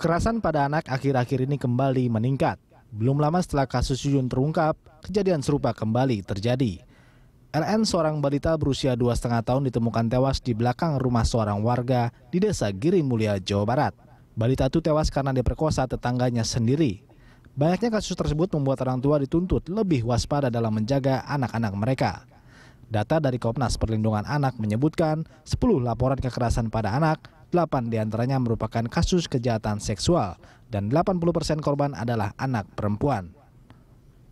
Kekerasan pada anak akhir-akhir ini kembali meningkat. Belum lama setelah kasus Yuyun terungkap, kejadian serupa kembali terjadi. LN seorang balita berusia dua setengah tahun ditemukan tewas di belakang rumah seorang warga di desa Giri Mulia, Jawa Barat. Balita itu tewas karena diperkosa tetangganya sendiri. Banyaknya kasus tersebut membuat orang tua dituntut lebih waspada dalam menjaga anak-anak mereka. Data dari Komnas Perlindungan Anak menyebutkan 10 laporan kekerasan pada anak 8 diantaranya merupakan kasus kejahatan seksual dan 80% korban adalah anak perempuan.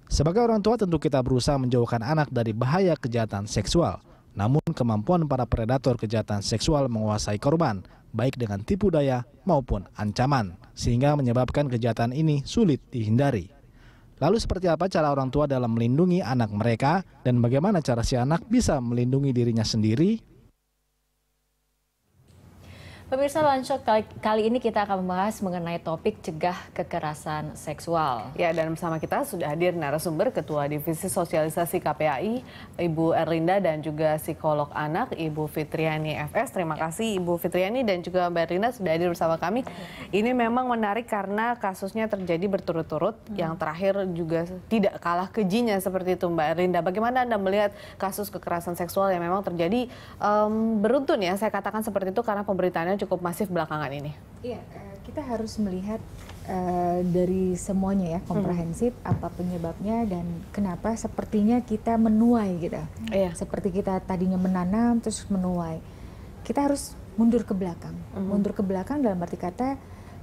Sebagai orang tua tentu kita berusaha menjauhkan anak dari bahaya kejahatan seksual. Namun kemampuan para predator kejahatan seksual menguasai korban, baik dengan tipu daya maupun ancaman, sehingga menyebabkan kejahatan ini sulit dihindari. Lalu seperti apa cara orang tua dalam melindungi anak mereka dan bagaimana cara si anak bisa melindungi dirinya sendiri Pemirsa Lanshot kali, kali ini kita akan membahas mengenai topik cegah kekerasan seksual. Ya dan bersama kita sudah hadir narasumber Ketua Divisi Sosialisasi KPAI Ibu Erlinda dan juga psikolog anak Ibu Fitriani FS. Terima ya. kasih Ibu Fitriani dan juga Mbak Erlinda sudah hadir bersama kami. Ini memang menarik karena kasusnya terjadi berturut-turut hmm. yang terakhir juga tidak kalah kejinya seperti itu Mbak Erlinda. Bagaimana Anda melihat kasus kekerasan seksual yang memang terjadi um, beruntun ya saya katakan seperti itu karena pemberitaannya cukup masif belakangan ini? Iya, eh, kita harus melihat uh, dari semuanya ya, hmm. komprehensif hmm. apa penyebabnya dan kenapa sepertinya kita menuai gitu. Iya. Seperti kita tadinya menanam terus menuai. Kita harus mundur ke belakang. Hmm. Mundur ke belakang dalam arti kata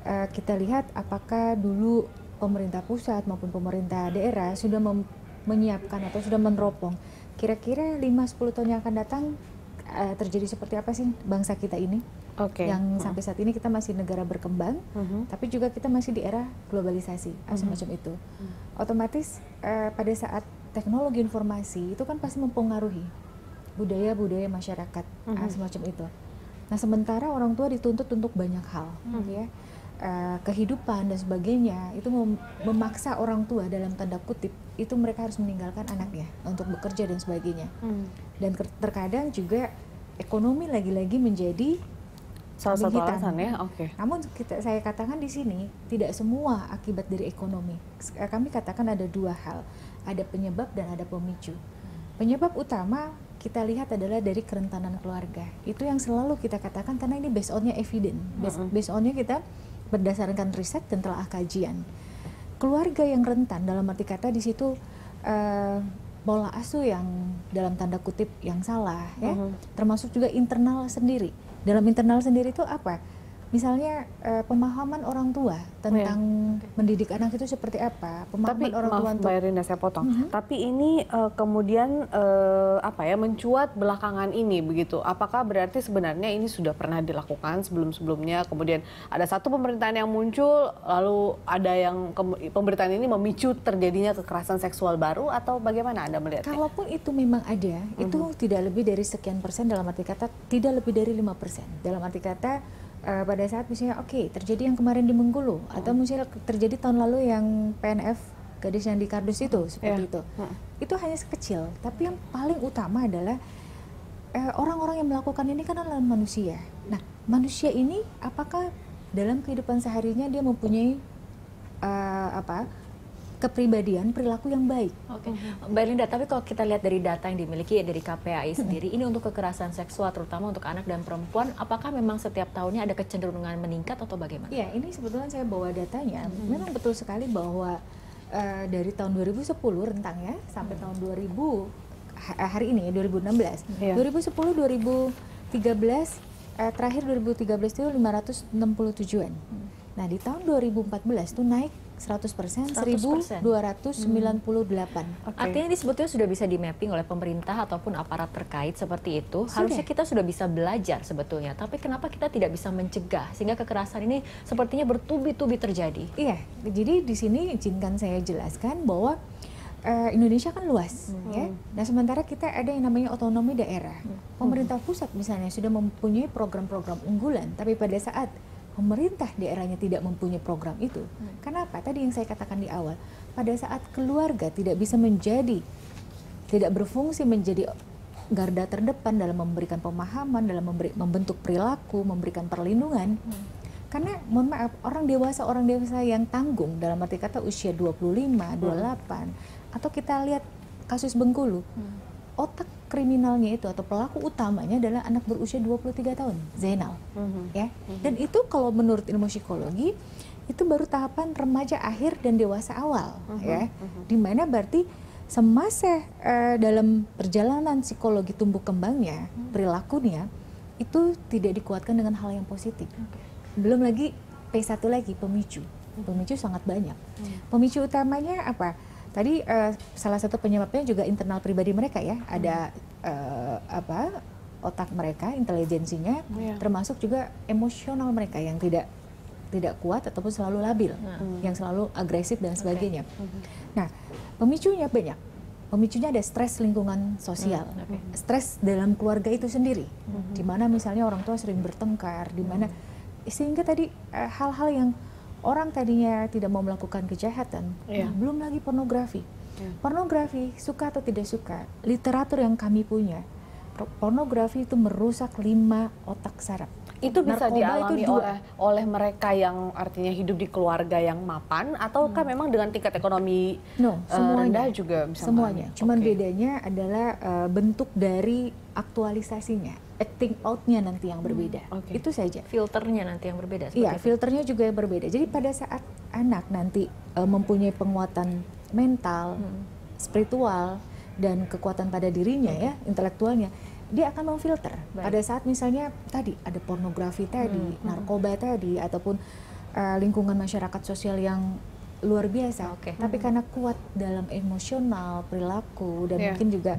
uh, kita lihat apakah dulu pemerintah pusat maupun pemerintah daerah sudah menyiapkan atau sudah meneropong kira-kira 5-10 tahun yang akan datang uh, terjadi seperti apa sih bangsa kita ini? okay. yang hmm. sampai saat ini kita masih negara berkembang, hmm. tapi juga kita masih di era globalisasi hmm. semacam itu. Hmm. Otomatis eh, pada saat teknologi informasi itu kan pasti mempengaruhi budaya-budaya masyarakat ah, hmm. semacam itu. Nah sementara orang tua dituntut untuk banyak hal, hmm. ya Uh, kehidupan dan sebagainya itu mem memaksa orang tua dalam tanda kutip itu mereka harus meninggalkan anaknya untuk bekerja dan sebagainya. Hmm. Dan terkadang juga ekonomi lagi-lagi menjadi salah satu alasan ya oke okay. namun kita saya katakan di sini tidak semua akibat dari ekonomi eh, kami katakan ada dua hal ada penyebab dan ada pemicu penyebab utama kita lihat adalah dari kerentanan keluarga itu yang selalu kita katakan karena ini based onnya evident based, on onnya kita berdasarkan riset dan telah kajian keluarga yang rentan dalam arti kata di situ uh, eh, asuh yang dalam tanda kutip yang salah ya uh mm-hmm. -huh. termasuk juga internal sendiri dalam internal sendiri itu apa misalnya uh, pemahaman orang tua oh, iya. tentang yeah. mendidik anak itu seperti apa pemahaman tapi, orang maaf, tua itu Rina saya potong mm -hmm. tapi ini uh, kemudian uh, apa ya mencuat belakangan ini begitu apakah berarti sebenarnya ini sudah pernah dilakukan sebelum-sebelumnya kemudian ada satu pemerintahan yang muncul lalu ada yang pemberitaan ini memicu terjadinya kekerasan seksual baru atau bagaimana Anda melihatnya kalaupun itu memang ada mm -hmm. itu mhm. tidak lebih dari sekian persen dalam arti kata tidak lebih dari lima persen dalam arti kata uh, pada saat misalnya oke okay, terjadi yang kemarin di Bengkulu atau hmm. misalnya terjadi tahun lalu yang PNF gadis yang di kardus itu hmm. seperti yeah. itu hmm. itu hanya sekecil tapi yang paling utama adalah orang eh, orang-orang yang melakukan ini kan adalah manusia nah manusia ini apakah dalam kehidupan seharinya dia mempunyai uh, apa kepribadian perilaku yang baik. Oke, okay. Mbak Linda. Tapi kalau kita lihat dari data yang dimiliki dari KPAI sendiri, ini untuk kekerasan seksual terutama untuk anak dan perempuan, apakah memang setiap tahunnya ada kecenderungan meningkat atau bagaimana? Ya, ini sebetulnya saya bawa datanya. Hmm. Memang betul sekali bahwa uh, dari tahun 2010 rentang ya sampai hmm. tahun 2000 hari ini 2016, yeah. 2010, 2013 eh, terakhir 2013 itu 567-an. Hmm. Nah, di tahun 2014 itu naik seribu, dua ratus sembilan puluh delapan. Hmm. Artinya ini sebetulnya sudah bisa di mapping oleh pemerintah ataupun aparat terkait seperti itu. Sudah. Harusnya kita sudah bisa belajar sebetulnya. Tapi kenapa kita tidak bisa mencegah sehingga kekerasan ini sepertinya bertubi-tubi terjadi? Iya. Jadi di sini izinkan saya jelaskan bahwa uh, Indonesia kan luas, hmm. ya. Nah sementara kita ada yang namanya otonomi daerah. Hmm. Pemerintah pusat misalnya sudah mempunyai program-program unggulan, tapi pada saat pemerintah daerahnya tidak mempunyai program itu. Hmm. Kenapa? Tadi yang saya katakan di awal, pada saat keluarga tidak bisa menjadi tidak berfungsi menjadi garda terdepan dalam memberikan pemahaman, dalam memberi, membentuk perilaku, memberikan perlindungan. Hmm. Karena mohon maaf, orang dewasa orang dewasa yang tanggung dalam arti kata usia 25, 28 hmm. atau kita lihat kasus Bengkulu. Hmm. Otak kriminalnya itu atau pelaku utamanya adalah anak berusia 23 tahun, Zainal. Mm -hmm. ya. Mhm. Dan itu kalau menurut ilmu psikologi itu baru tahapan remaja akhir dan dewasa awal, mm -hmm. ya. Mm -hmm. berarti semasa eh, dalam perjalanan psikologi tumbuh kembangnya, mhm. perilakunya itu tidak dikuatkan dengan hal yang positif. Okay. Belum lagi P1 lagi pemicu. Mhm. Pemicu sangat banyak. Pemicu utamanya apa? Tadi uh, salah satu penyebabnya juga internal pribadi mereka ya. Ada uh, apa otak mereka, intelijensinya, yeah. Oh, iya. termasuk juga emosional mereka yang tidak tidak kuat ataupun selalu labil, nah. hmm. yang selalu agresif dan sebagainya. Okay. Hmm. Nah, pemicunya banyak. Pemicunya ada stres lingkungan sosial, hmm. okay. stres dalam keluarga itu sendiri, mm hmm. di mana misalnya orang tua sering bertengkar, di mana hmm. sehingga tadi eh, hal-hal yang orang tadinya tidak mau melakukan kejahatan, yeah. nah, belum lagi pornografi, Ya. Pornografi suka atau tidak suka, literatur yang kami punya, pornografi itu merusak lima otak saraf. Itu bisa Narkoba dialami itu dua. oleh oleh mereka yang artinya hidup di keluarga yang mapan ataukah hmm. memang dengan tingkat ekonomi no, eh, semuanya, rendah juga bisa semuanya. Mengalami. Cuman okay. bedanya adalah uh, bentuk dari aktualisasinya acting outnya nanti yang berbeda. Hmm, okay. Itu saja. Filternya nanti yang berbeda. Iya, filternya juga yang berbeda. Jadi pada saat anak nanti uh, mempunyai penguatan mental, hmm. spiritual dan kekuatan pada dirinya okay. ya, intelektualnya, dia akan memfilter. Baik. Pada saat misalnya tadi ada pornografi tadi, hmm. hmm. narkoba tadi ataupun uh, lingkungan masyarakat sosial yang luar biasa. Okay. Tapi hmm. karena kuat dalam emosional, perilaku dan yeah. mungkin juga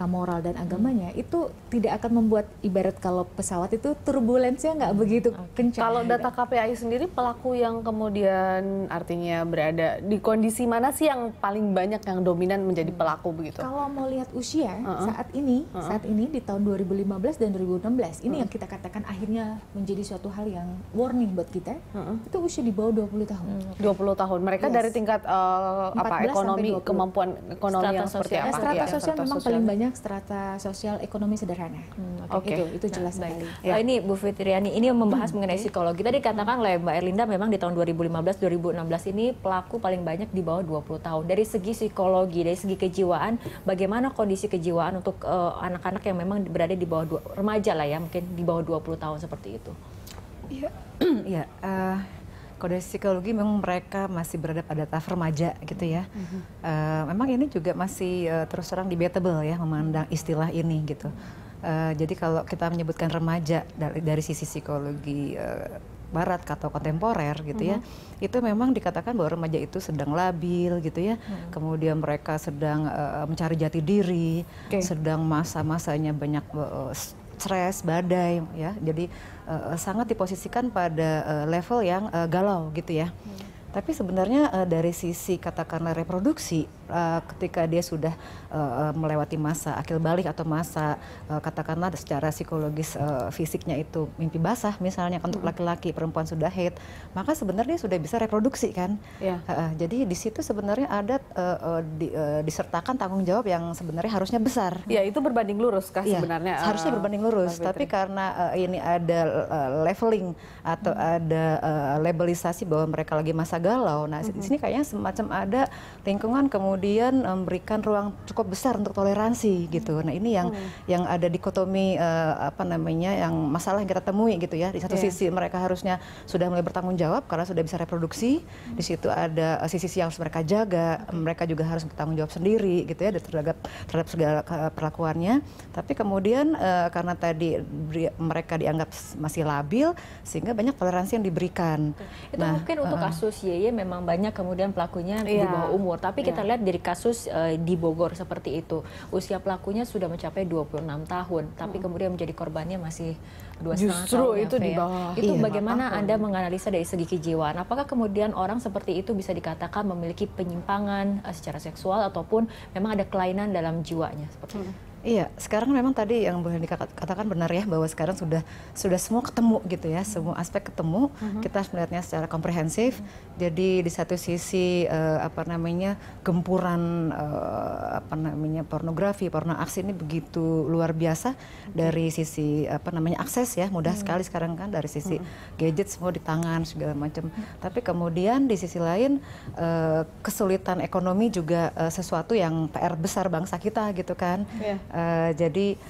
Eh, moral dan agamanya hmm. itu tidak akan membuat ibarat kalau pesawat itu turbulensnya nggak hmm, begitu kencang. Kalau data KPI sendiri pelaku yang kemudian artinya berada di kondisi mana sih yang paling banyak yang dominan menjadi hmm. pelaku begitu? Kalau mau lihat usia uh -uh. saat ini, uh -uh. saat ini di tahun 2015 dan 2016 ini uh -uh. yang kita katakan akhirnya menjadi suatu hal yang warning buat kita uh -uh. itu usia di bawah 20 tahun. Hmm. 20 tahun. Mereka yes. dari tingkat uh, apa ekonomi kemampuan ekonomi strata yang seperti sosial. Eh, apa? Strata ya, sosial memang sosial. paling banyak anak strata sosial ekonomi sederhana. Hmm, Oke, okay. okay. itu, itu nah, jelas nah, sekali. Oh, ya. Oh, ini Bu Fitriani, ini membahas hmm. mengenai psikologi. Tadi katakan oleh Mbak Erlinda memang di tahun 2015-2016 ini pelaku paling banyak di bawah 20 tahun. Dari segi psikologi, dari segi kejiwaan, bagaimana kondisi kejiwaan untuk eh, anak-anak uh, yang memang berada di bawah dua, remaja lah ya, mungkin di bawah 20 tahun seperti itu? Iya, ya, uh, kode psikologi memang mereka masih berada pada tahap remaja gitu ya. Mm-hmm. Uh, memang ini juga masih uh, terus terang debatable ya memandang istilah ini gitu. Uh, jadi kalau kita menyebutkan remaja dari, dari sisi psikologi uh, barat atau kontemporer gitu mm -hmm. ya mm-hmm. itu memang dikatakan bahwa remaja itu sedang labil gitu ya mm -hmm. kemudian mereka sedang uh, mencari jati diri okay. sedang masa-masanya banyak uh, stres, badai ya. Jadi uh, sangat diposisikan pada uh, level yang uh, galau gitu ya. Hmm. Tapi sebenarnya uh, dari sisi katakanlah reproduksi uh, ketika dia sudah uh, melewati masa akil balik atau masa uh, katakanlah secara psikologis uh, fisiknya itu mimpi basah misalnya untuk laki-laki perempuan sudah hit maka sebenarnya sudah bisa reproduksi kan yeah. Iya. uh, jadi di situ sebenarnya ada uh, uh, di, uh, disertakan tanggung jawab yang sebenarnya harusnya besar ya itu berbanding lurus kah ya, sebenarnya ah, harusnya berbanding lurus tapi karena uh, ini ada uh, leveling atau hmm. ada uh, labelisasi bahwa mereka lagi masa galau nah hmm. di sini kayaknya semacam ada lingkungan kemudian kemudian eh, memberikan ruang cukup besar untuk toleransi gitu. Hmm. Nah ini yang hmm. yang ada dikotomi uh, apa namanya yang masalah yang kita temui gitu ya. Di satu yeah. sisi mereka harusnya sudah mulai bertanggung jawab karena sudah bisa reproduksi. Hmm. Di situ ada sisi-sisi eh, yang harus mereka jaga. Okay. Mereka juga harus bertanggung jawab sendiri gitu ya terhadap terhadap segala perlakuannya. Tapi kemudian uh, karena tadi mereka dianggap masih labil sehingga banyak toleransi yang diberikan. Itu nah, mungkin untuk kasus Yeye memang banyak kemudian pelakunya yeah. di iya. bawah umur. Tapi yeah. kita iya. lihat di menjadi kasus uh, di Bogor seperti itu. Usia pelakunya sudah mencapai 26 tahun, tapi hmm. kemudian menjadi korbannya masih dua tahun. Justru ya, itu ya, di bawah. Itu iya, bagaimana Anda menganalisa dari segi kejiwaan? Apakah kemudian orang seperti itu bisa dikatakan memiliki penyimpangan uh, secara seksual ataupun memang ada kelainan dalam jiwanya seperti hmm. itu? Iya, sekarang memang tadi yang Bu dikatakan katakan benar ya bahwa sekarang sudah sudah semua ketemu gitu ya, semua aspek ketemu. Uh-huh. Kita harus melihatnya secara komprehensif. Uh-huh. Jadi di satu sisi uh, apa namanya gempuran uh, apa namanya pornografi, porno aksi ini begitu luar biasa uh-huh. dari sisi apa namanya akses ya, mudah uh-huh. sekali sekarang kan dari sisi uh-huh. gadget semua di tangan segala macam. Uh-huh. Tapi kemudian di sisi lain uh, kesulitan ekonomi juga uh, sesuatu yang PR besar bangsa kita gitu kan. Yeah Uh, jadi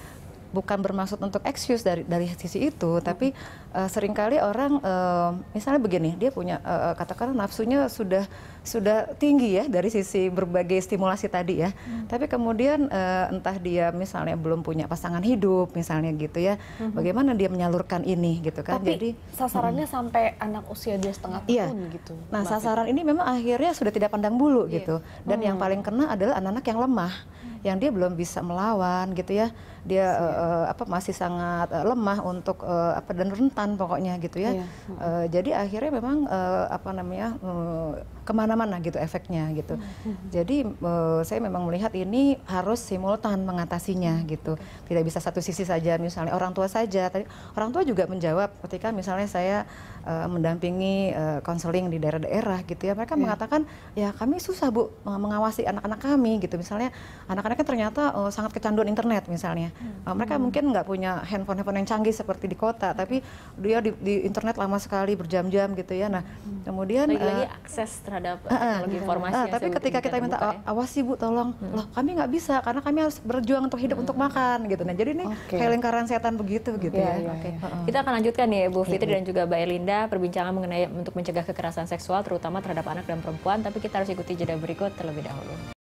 bukan bermaksud untuk excuse dari dari sisi itu, hmm. tapi uh, seringkali orang uh, misalnya begini, dia punya uh, katakanlah nafsunya sudah sudah tinggi ya dari sisi berbagai stimulasi tadi ya. Hmm. Tapi kemudian uh, entah dia misalnya belum punya pasangan hidup misalnya gitu ya. Hmm. Bagaimana dia menyalurkan ini gitu kan. Tapi Jadi sasarannya hmm. sampai anak usia dia setengah iya. tahun iya. gitu. Nah, sasaran ini memang akhirnya sudah tidak pandang bulu yeah. gitu. Dan hmm. yang paling kena adalah anak-anak yang lemah yang dia belum bisa melawan gitu ya dia yeah. Iya. uh, eh, apa masih sangat uh, lemah untuk uh, apa dan rentan pokoknya gitu ya. Yeah. Iya. Uh, jadi akhirnya memang uh, apa namanya uh, kemana-mana gitu efeknya gitu. Hmm. Jadi uh, saya memang melihat ini harus simultan mengatasinya hmm. gitu. Tidak bisa satu sisi saja misalnya orang tua saja. Tadi orang tua juga menjawab ketika misalnya saya uh, mendampingi konseling uh, di daerah-daerah gitu ya. Mereka yeah. mengatakan ya kami susah bu mengawasi anak-anak kami gitu. Misalnya anak-anaknya ternyata uh, sangat kecanduan internet misalnya. Uh, mereka mungkin nggak punya handphone-handphone yang canggih seperti di kota, tapi dia di, di internet lama sekali berjam-jam gitu ya. Nah, hmm. kemudian lagi-lagi uh, akses terhadap uh, informasi. Uh, tapi ketika kita minta ya. Oh, awasi Bu tolong, hmm. loh kami nggak bisa karena kami harus berjuang untuk hidup hmm. untuk makan gitu. Nah, jadi ini okay. kayak lingkaran setan begitu gitu iya, ya. Yeah, okay. Iya. yeah. Uh -uh. Kita akan lanjutkan nih Bu Fitri yeah. dan juga Mbak Elinda perbincangan mengenai untuk mencegah kekerasan seksual terutama terhadap anak dan perempuan, tapi kita harus ikuti jeda berikut terlebih dahulu.